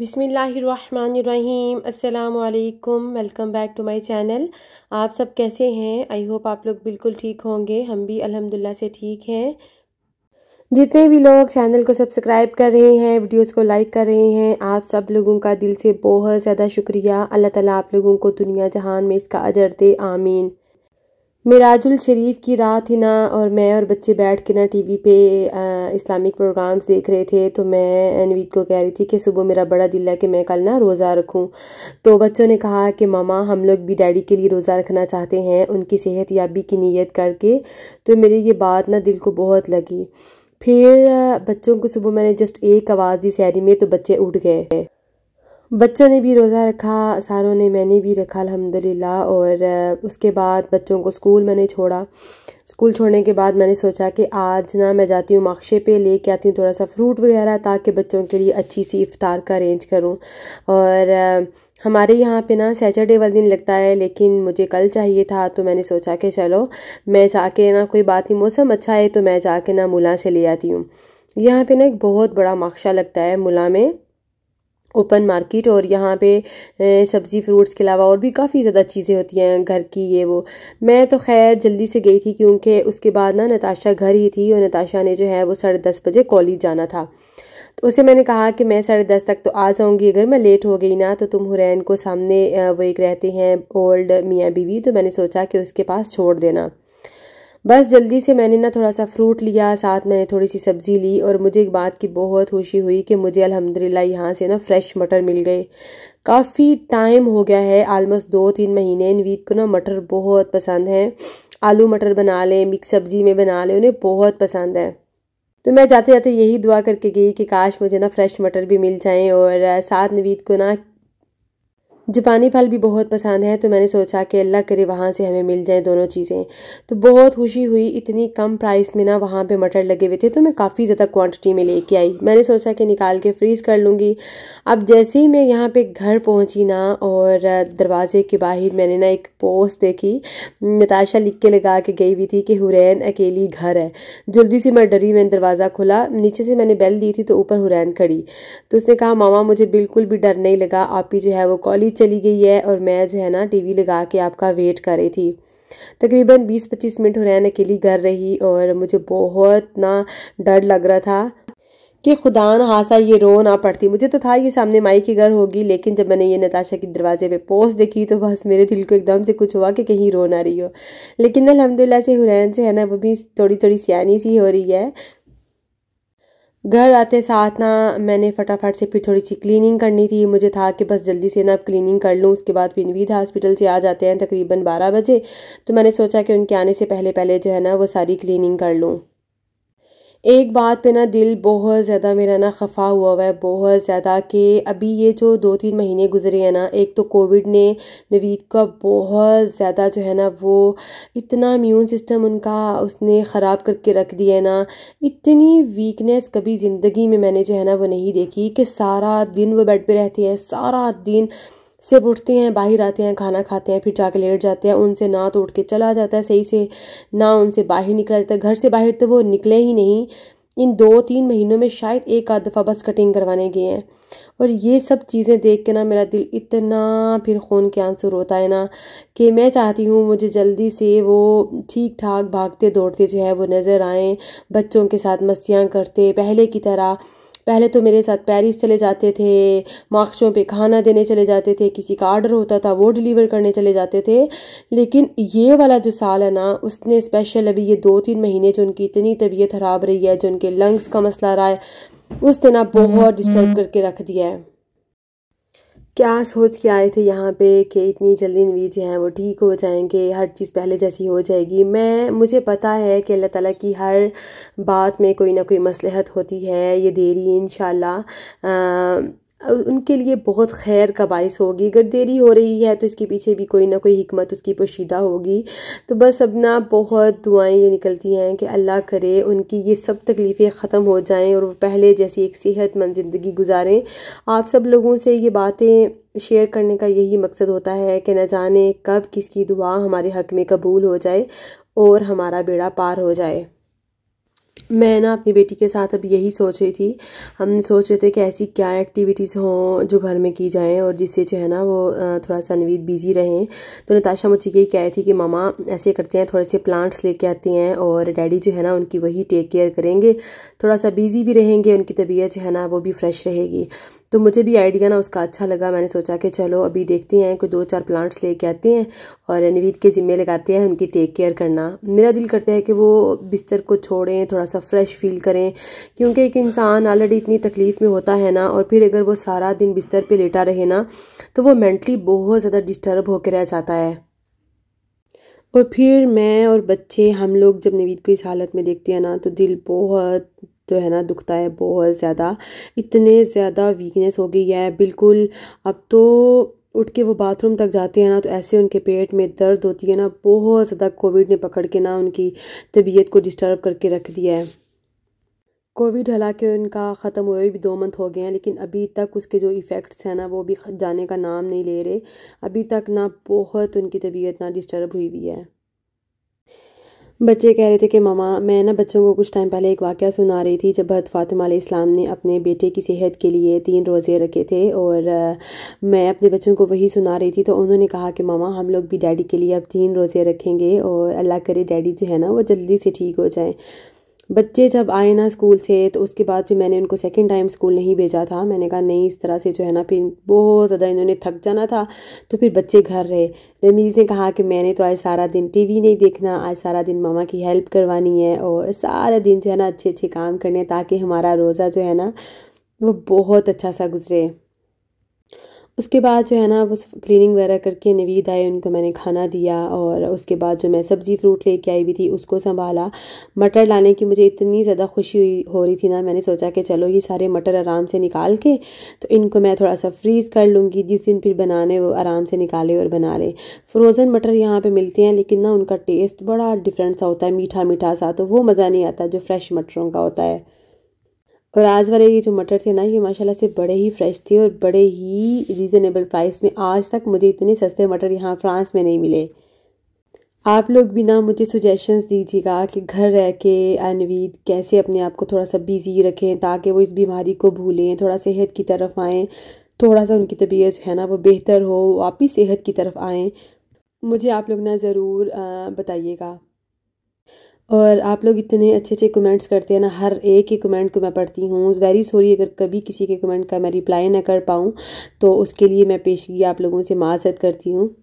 बिसमीम् अल्लाम welcome back to my channel आप सब कैसे हैं आई होप आप लोग बिल्कुल ठीक होंगे हम भी अल्हम्दुलिल्लाह से ठीक हैं जितने भी लोग चैनल को सब्सक्राइब कर रहे हैं वीडियोस को लाइक कर रहे हैं आप सब लोगों का दिल से बहुत ज़्यादा शुक्रिया अल्लाह ताला आप लोगों को दुनिया जहान में इसका अजर दे आमीन मिराजुल शरीफ की रात ही ना और मैं और बच्चे बैठ के ना टीवी पे आ, इस्लामिक प्रोग्राम्स देख रहे थे तो मैं अनवीद को कह रही थी कि सुबह मेरा बड़ा दिल है कि मैं कल ना रोज़ा रखूं तो बच्चों ने कहा कि मामा हम लोग भी डैडी के लिए रोज़ा रखना चाहते हैं उनकी सेहत याबी की नीयत करके तो मेरी ये बात ना दिल को बहुत लगी फिर बच्चों को सुबह मैंने जस्ट एक आवाज़ दी सैरी में तो बच्चे उठ गए बच्चों ने भी रोज़ा रखा सारों ने मैंने भी रखा अल्हम्दुलिल्लाह और उसके बाद बच्चों को स्कूल मैंने छोड़ा स्कूल छोड़ने के बाद मैंने सोचा कि आज ना मैं जाती हूँ माक्शे पे ले कर आती हूँ थोड़ा सा फ्रूट वगैरह ताकि बच्चों के लिए अच्छी सी इफ़ार का अरेंज करूँ और हमारे यहाँ पे ना सैटरडे वाला दिन लगता है लेकिन मुझे कल चाहिए था तो मैंने सोचा कि चलो मैं जाके ना कोई बात नहीं मौसम अच्छा है तो मैं जाके ना मुला से ले आती हूँ यहाँ पे ना एक बहुत बड़ा माक्शा लगता है मुला में ओपन मार्केट और यहाँ पे सब्ज़ी फ्रूट्स के अलावा और भी काफ़ी ज़्यादा चीज़ें होती हैं घर की ये वो मैं तो खैर जल्दी से गई थी क्योंकि उसके बाद ना नताशा घर ही थी और नताशा ने जो है वो साढ़े दस बजे कॉलेज जाना था तो उसे मैंने कहा कि मैं साढ़े दस तक तो आ जाऊँगी अगर मैं लेट हो गई ना तो तुम हुरैन को सामने वो एक रहते हैं ओल्ड मियाँ बीवी तो मैंने सोचा कि उसके पास छोड़ देना बस जल्दी से मैंने ना थोड़ा सा फ्रूट लिया साथ मैंने थोड़ी सी सब्ज़ी ली और मुझे एक बात की बहुत खुशी हुई कि मुझे अल्हम्दुलिल्लाह यहाँ से ना फ्रेश मटर मिल गए काफ़ी टाइम हो गया है आलमोस्ट दो तीन महीने नवीद को ना मटर बहुत पसंद है आलू मटर बना लें मिक्स सब्ज़ी में बना लें उन्हें बहुत पसंद है तो मैं जाते जाते यही दुआ करके गई कि काश मुझे ना फ्रेश मटर भी मिल जाएं और साथ नवीद को ना जापानी फल भी बहुत पसंद है तो मैंने सोचा कि अल्लाह करे वहाँ से हमें मिल जाए दोनों चीज़ें तो बहुत खुशी हुई इतनी कम प्राइस में ना वहाँ पे मटर लगे हुए थे तो मैं काफ़ी ज़्यादा क्वांटिटी में लेके आई मैंने सोचा कि निकाल के फ्रीज़ कर लूँगी अब जैसे ही मैं यहाँ पे घर पहुँची ना और दरवाज़े के बाहर मैंने ना एक पोस्ट देखी नताशा लिख के लगा के गई हुई थी कि हुरैन अकेली घर है जल्दी से मैं डरी मैंने दरवाज़ा खुला नीचे से मैंने बेल दी थी तो ऊपर हुरैन खड़ी तो उसने कहा मामा मुझे बिल्कुल भी डर नहीं लगा आप ही जो है वो कॉलेज चली गई है और मैं जो है ना टीवी लगा के आपका वेट कर रही थी तकरीबन 20-25 मिनट हैं अकेली घर रही और मुझे बहुत ना डर लग रहा था कि खुदा न हासा ये रो ना पड़ती मुझे तो था ये सामने माई के घर होगी लेकिन जब मैंने ये नताशा के दरवाजे पे पोस्ट देखी तो बस मेरे दिल को एकदम से कुछ हुआ कि कहीं रो ना रही हो लेकिन अलहमदिल्ला से हुरैन जो है ना वो भी थोड़ी थोड़ी सियानी सी हो रही है घर आते साथ ना मैंने फटाफट से फिर थोड़ी सी क्लीनिंग करनी थी मुझे था कि बस जल्दी से ना क्लीनिंग कर लूँ उसके बाद फिर विद हॉस्पिटल से आ जाते हैं तकरीबन बारह बजे तो मैंने सोचा कि उनके आने से पहले पहले जो है ना वो सारी क्लीनिंग कर लूँ एक बात पे ना दिल बहुत ज़्यादा मेरा ना खफा हुआ हुआ है बहुत ज़्यादा कि अभी ये जो दो तीन महीने गुजरे हैं ना एक तो कोविड ने नवीद का बहुत ज़्यादा जो है ना वो इतना इम्यून सिस्टम उनका उसने ख़राब करके रख दिया है ना इतनी वीकनेस कभी ज़िंदगी में मैंने जो है ना वो नहीं देखी कि सारा दिन वो बेड पर रहते हैं सारा दिन सिर्फ उठते हैं बाहर आते हैं खाना खाते हैं फिर जाके लेट जाते हैं उनसे ना तो उठ के चला जाता है सही से ना उनसे बाहर निकला जाता है घर से बाहर तो वो निकले ही नहीं इन दो तीन महीनों में शायद एक आध दफ़ा बस कटिंग करवाने गए हैं और ये सब चीज़ें देख के ना मेरा दिल इतना फिर खून के आंसू रोता है ना कि मैं चाहती हूँ मुझे जल्दी से वो ठीक ठाक भागते दौड़ते जो है वो नज़र आएँ बच्चों के साथ मस्तियाँ करते पहले की तरह पहले तो मेरे साथ पेरिस चले जाते थे मार्क्सों पे खाना देने चले जाते थे किसी का आर्डर होता था वो डिलीवर करने चले जाते थे लेकिन ये वाला जो साल है ना उसने स्पेशल अभी ये दो तीन महीने जो उनकी इतनी तबीयत खराब रही है जो उनके लंग्स का मसला रहा है उसने ना बहुत डिस्टर्ब हम्म, हम्म। करके रख दिया है क्या सोच के आए थे यहाँ पे कि इतनी जल्दी नवीज हैं वो ठीक हो जाएंगे हर चीज़ पहले जैसी हो जाएगी मैं मुझे पता है कि अल्लाह ताला की हर बात में कोई ना कोई मसलहत होती है ये देरी इन उनके लिए बहुत खैर का बायस होगी अगर देरी हो रही है तो इसके पीछे भी कोई ना कोई हमत उसकी पोशीदा होगी तो बस अब ना बहुत दुआएं ये निकलती हैं कि अल्लाह करे उनकी ये सब तकलीफ़ें ख़त्म हो जाएं और वो पहले जैसी एक सेहतमंद ज़िंदगी गुजारें आप सब लोगों से ये बातें शेयर करने का यही मकसद होता है कि न जाने कब किसकी दुआ हमारे हक में कबूल हो जाए और हमारा बेड़ा पार हो जाए मैं ना अपनी बेटी के साथ अब यही सोच रही थी हम सोच रहे थे कि ऐसी क्या एक्टिविटीज़ हों जो घर में की जाएँ और जिससे जो है ना वो थोड़ा सा नवीद बिज़ी रहें तो नताशा मुझे यही कह रही थी कि मामा ऐसे करते हैं थोड़े से प्लांट्स लेके आते हैं और डैडी जो है ना उनकी वही टेक केयर करेंगे थोड़ा सा बिज़ी भी रहेंगे उनकी तबीयत जो है ना वो भी फ्रेश रहेगी तो मुझे भी आइडिया ना उसका अच्छा लगा मैंने सोचा कि चलो अभी देखते हैं कोई दो चार प्लांट्स लेके आते हैं और नवीद के ज़िम्मे लगाते हैं उनकी टेक केयर करना मेरा दिल करता है कि वो बिस्तर को छोड़ें थोड़ा सा फ्रेश फील करें क्योंकि एक इंसान ऑलरेडी इतनी तकलीफ़ में होता है ना और फिर अगर वो सारा दिन बिस्तर पर लेटा रहे ना तो वो मैंटली बहुत ज़्यादा डिस्टर्ब होकर रह जाता है और फिर मैं और बच्चे हम लोग जब नवीद को इस हालत में देखते हैं ना तो दिल बहुत जो है ना दुखता है बहुत ज़्यादा इतने ज़्यादा वीकनेस हो गई है बिल्कुल अब तो उठ के वो बाथरूम तक जाते हैं ना तो ऐसे उनके पेट में दर्द होती है ना बहुत ज़्यादा कोविड ने पकड़ के ना उनकी तबीयत को डिस्टर्ब करके रख दिया है कोविड हालांकि उनका ख़त्म हुए भी दो मंथ हो गए हैं लेकिन अभी तक उसके जो इफ़ेक्ट्स हैं ना वो भी जाने का नाम नहीं ले रहे अभी तक ना बहुत उनकी तबीयत ना डिस्टर्ब हुई हुई है बच्चे कह रहे थे कि मामा मैं ना बच्चों को कुछ टाइम पहले एक वाक़ सुना रही थी जब हज़रत फ़ातिमा इस्लाम ने अपने बेटे की सेहत के लिए तीन रोज़े रखे थे और मैं अपने बच्चों को वही सुना रही थी तो उन्होंने कहा कि मामा हम लोग भी डैडी के लिए अब तीन रोज़े रखेंगे और अल्लाह करे डैडी जो है ना वो जल्दी से ठीक हो जाएँ बच्चे जब आए ना स्कूल से तो उसके बाद भी मैंने उनको सेकेंड टाइम स्कूल नहीं भेजा था मैंने कहा नहीं इस तरह से जो है ना फिर बहुत ज़्यादा इन्होंने थक जाना था तो फिर बच्चे घर रहे रमीज़ ने कहा कि मैंने तो आज सारा दिन टीवी नहीं देखना आज सारा दिन मामा की हेल्प करवानी है और सारा दिन जो है ना अच्छे अच्छे काम करने ताकि हमारा रोज़ा जो है ना वो बहुत अच्छा सा गुजरे उसके बाद जो है ना वो क्लीनिंग वगैरह करके नवीद आए उनको मैंने खाना दिया और उसके बाद जो मैं सब्ज़ी फ्रूट लेके आई हुई थी उसको संभाला मटर लाने की मुझे इतनी ज़्यादा खुशी हुई हो रही थी ना मैंने सोचा कि चलो ये सारे मटर आराम से निकाल के तो इनको मैं थोड़ा सा फ्रीज़ कर लूँगी जिस दिन फिर बनाने वो आराम से निकाले और बना लें फ्रोज़न मटर यहाँ पर मिलते हैं लेकिन ना उनका टेस्ट बड़ा डिफरेंट सा होता है मीठा मीठा सा तो वो मज़ा नहीं आता जो फ्रेश मटरों का होता है और आज वाले ये जो मटर थे ना ये माशाल्लाह से बड़े ही फ्रेश थे और बड़े ही रीज़नेबल प्राइस में आज तक मुझे इतने सस्ते मटर यहाँ फ्रांस में नहीं मिले आप लोग भी ना मुझे सुजेशंस दीजिएगा कि घर रह के अनवीद कैसे अपने आप को थोड़ा सा बिज़ी रखें ताकि वो इस बीमारी को भूलें थोड़ा सेहत की तरफ आएँ थोड़ा सा उनकी तबीयत है ना वो बेहतर हो वापस सेहत की तरफ आएँ मुझे आप लोग ना ज़रूर बताइएगा और आप लोग इतने अच्छे अच्छे कमेंट्स करते हैं ना हर एक ही कमेंट को मैं पढ़ती हूँ वेरी सॉरी अगर कभी किसी के कमेंट का मैं रिप्लाई ना कर पाऊँ तो उसके लिए मैं पेशगी आप लोगों से माजत करती हूँ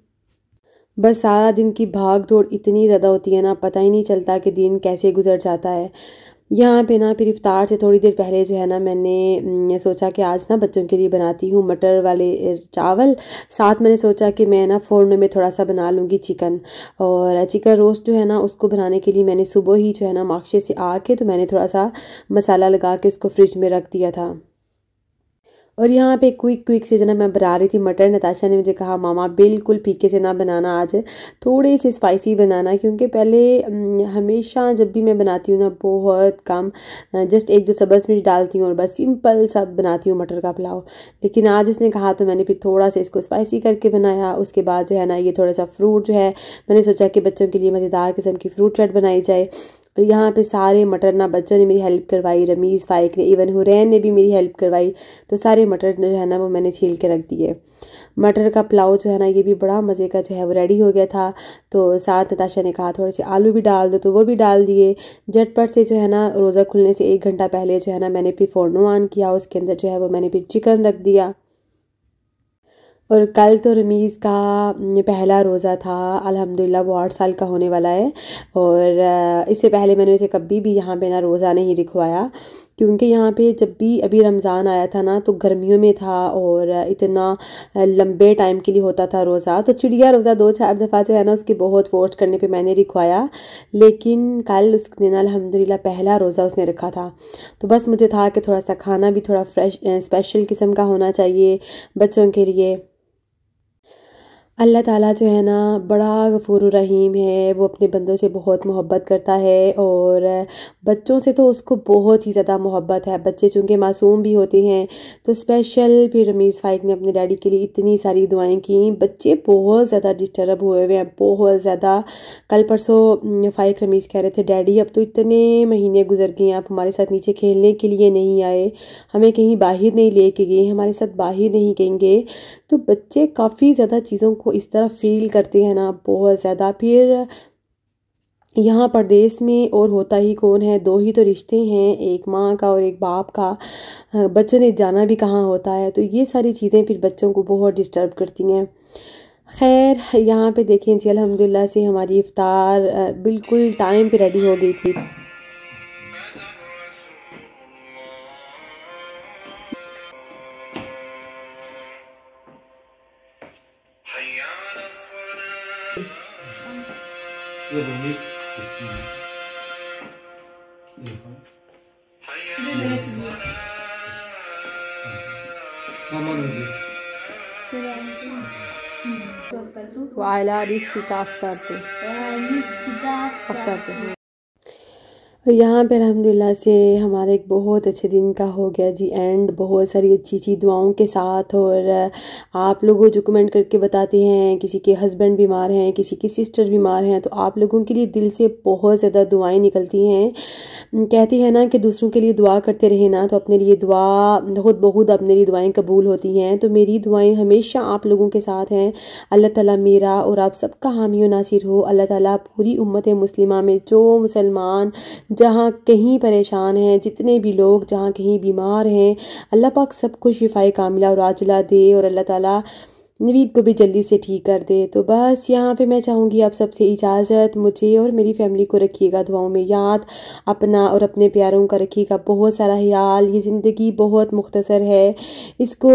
बस सारा दिन की भाग दौड़ इतनी ज़्यादा होती है ना पता ही नहीं चलता कि दिन कैसे गुजर जाता है यहाँ पे ना फिर इफ्तार से थोड़ी देर पहले जो है ना मैंने सोचा कि आज ना बच्चों के लिए बनाती हूँ मटर वाले चावल साथ मैंने सोचा कि मैं ना फोरन में थोड़ा सा बना लूँगी चिकन और चिकन रोस्ट जो है ना उसको बनाने के लिए मैंने सुबह ही जो है ना माक्शे से आके तो मैंने थोड़ा सा मसाला लगा के उसको फ्रिज में रख दिया था और यहाँ पे क्विक क्विक से जना मैं बना रही थी मटर नताशा ने मुझे कहा मामा बिल्कुल फीके से ना बनाना आज थोड़े से स्पाइसी बनाना क्योंकि पहले हमेशा जब भी मैं बनाती हूँ ना बहुत कम जस्ट एक दो सब्ज़ मिर्च डालती हूँ और बस सिंपल सा बनाती हूँ मटर का पुलाव लेकिन आज उसने कहा तो मैंने फिर थोड़ा सा इसको स्पाइसी करके बनाया उसके बाद जो है ना ये थोड़ा सा फ्रूट जो है मैंने सोचा कि बच्चों के लिए मज़ेदार किस्म की फ्रूट चट बनाई जाए और यहाँ पे सारे मटर ना बच्चों ने मेरी हेल्प करवाई रमीज़ फाइक ने इवन हुरैन ने भी मेरी हेल्प करवाई तो सारे मटर जो है ना वो मैंने छील के रख दिए मटर का पुलाव जो है ना ये भी बड़ा मज़े का जो है वो रेडी हो गया था तो साथ नताशा ने कहा थोड़े से आलू भी डाल दो तो वो भी डाल दिए झटपट से जो है ना रोज़ा खुलने से एक घंटा पहले जो है ना मैंने फिर फोर्नो ऑन किया उसके अंदर जो है वो मैंने फिर चिकन रख दिया और कल तो रमीज़ का पहला रोज़ा था अल्हम्दुलिल्लाह वो आठ साल का होने वाला है और इससे पहले मैंने उसे कभी भी यहाँ पे ना रोज़ा नहीं रखवाया क्योंकि यहाँ पे जब भी अभी रमज़ान आया था ना तो गर्मियों में था और इतना लंबे टाइम के लिए होता था रोज़ा तो चिड़िया रोज़ा दो चार दफ़ा जो है ना उसकी बहुत फोर्स करने पे मैंने रिखवाया लेकिन कल उसने ना अलहमदिल्ला पहला रोज़ा उसने रखा था तो बस मुझे था कि थोड़ा सा खाना भी थोड़ा फ्रेश स्पेशल किस्म का होना चाहिए बच्चों के लिए अल्लाह ताला जो है ना बड़ा गफूर रहीम है वो अपने बंदों से बहुत मोहब्बत करता है और बच्चों से तो उसको बहुत ही ज़्यादा मोहब्बत है बच्चे चूँकि मासूम भी होते हैं तो स्पेशल फिर रमीज़ फाइक ने अपने डैडी के लिए इतनी सारी दुआएं की बच्चे बहुत ज़्यादा डिस्टर्ब हुए हुए हैं बहुत ज़्यादा कल परसों फ़ाइक रमीज़ कह रहे थे डैडी अब तो इतने महीने गुजर गए आप हमारे साथ नीचे खेलने के लिए नहीं आए हमें कहीं बाहर नहीं ले गए हमारे साथ बाहर नहीं कहेंगे तो बच्चे काफ़ी ज़्यादा चीज़ों को को इस तरह फील करती है ना बहुत ज़्यादा फिर यहाँ प्रदेश में और होता ही कौन है दो ही तो रिश्ते हैं एक माँ का और एक बाप का हाँ, बच्चों ने जाना भी कहाँ होता है तो ये सारी चीज़ें फिर बच्चों को बहुत डिस्टर्ब करती हैं खैर यहाँ पे देखें जी अलहमदिल्ला से हमारी इफ़ार बिल्कुल टाइम पे रेडी हो गई थी Yapabiliriz. Bir de yönetim var. Maman ödü. وعلى رزقك أفطرت. رزقك और यहाँ पर अलहमदिल्ला से हमारा एक बहुत अच्छे दिन का हो गया जी एंड बहुत सारी अच्छी अच्छी दुआओं के साथ और आप लोगों जो कमेंट करके बताते हैं किसी के हस्बैंड बीमार हैं किसी की सिस्टर बीमार हैं तो आप लोगों के लिए दिल से बहुत ज़्यादा दुआएं निकलती हैं कहती हैं ना कि दूसरों के लिए दुआ करते रहे ना तो अपने लिए दुआ बहुत बहुत अपने लिए दुआएँ कबूल होती हैं तो मेरी दुआएँ हमेशा आप लोगों के साथ हैं अल्लाह तला मेरा और आप सबका हामी नासिर हो अल्लाह ताली पूरी उम्मत मुस्लिम में जो मुसलमान जहाँ कहीं परेशान हैं जितने भी लोग जहाँ कहीं बीमार हैं अल्लाह पाक सबको शिफाई कामिला और आजला दे और अल्लाह ताला नवीद को भी जल्दी से ठीक कर दे तो बस यहाँ पे मैं चाहूँगी आप सबसे इजाज़त मुझे और मेरी फैमिली को रखिएगा दुआओं में याद अपना और अपने प्यारों का रखिएगा बहुत सारा ख्याल ये ज़िंदगी बहुत मुख्तसर है इसको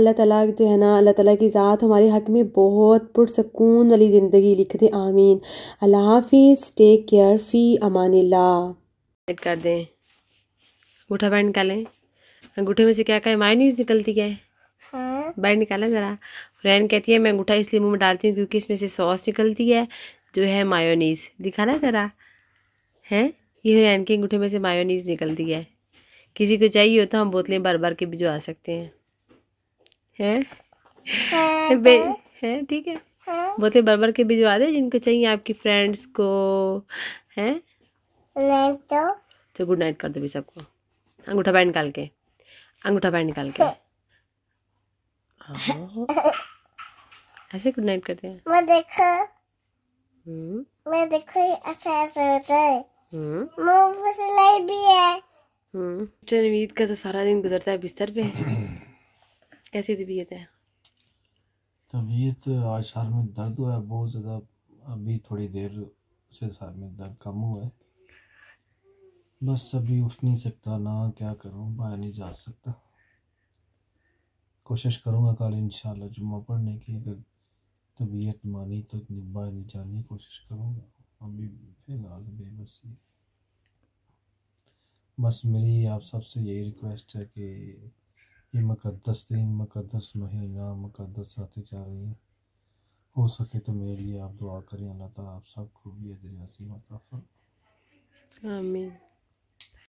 अल्लाह ताला जो है ना अल्लाह ताला की ज़ात हमारे हक में बहुत पुरसकून वाली ज़िंदगी लिख दे आमीन अल्लाह हाफिज़ टेक केयर फ़ी अमान कर दें अंगूठा बैंड निकालें अंगूठे में से क्या क्या मायनीस निकलती क्या है हाँ। बाहर निकाला ज़रा रैन कहती है मैं अंगूठा इसलिए मुंह में डालती हूँ क्योंकि इसमें से सॉस निकलती है जो है मायोनीस दिखाना ज़रा हैं ये रैन के अंगूठे में से मायोनीस निकलती है किसी को चाहिए हो तो हम बोतलें बार बार के भिजवा सकते हैं हैं है? हाँ, तो? हैं ठीक है, हाँ। बोतलें बार बार के भिजवा दे जिनको चाहिए आपकी फ्रेंड्स को हैं तो? तो गुड नाइट कर दो भी सबको अंगूठा पैर निकाल के अंगूठा पैर निकाल के ऐसे गुड नाइट करते हैं मैं देखो हम्म। मैं देखो ये अच्छा होता है हम्म। मुंह पे सिलाई भी है हम्म चनवीत अच्छा, का तो सारा दिन गुजरता है बिस्तर पे कैसी तबीयत है तबीयत आज सर में दर्द हुआ है बहुत ज़्यादा अभी थोड़ी देर से सर में दर्द कम हुआ है बस अभी उठ नहीं सकता ना क्या करूं बाहर नहीं जा सकता कोशिश करूँगा कल इन जुम्मा पढ़ने की अगर तबीयत मानी तो निब्बा जाने की कोशिश करूँगा अभी फिलहाल बेबसी है बस मेरी आप सबसे यही रिक्वेस्ट है कि ये मुकदस दिन मुकदस महीना मुकदस रातें जा रही हैं हो सके तो मेरे लिए आप दुआ करें अल्लाह ताला आप सबको भी दरियासी मतलब आमीन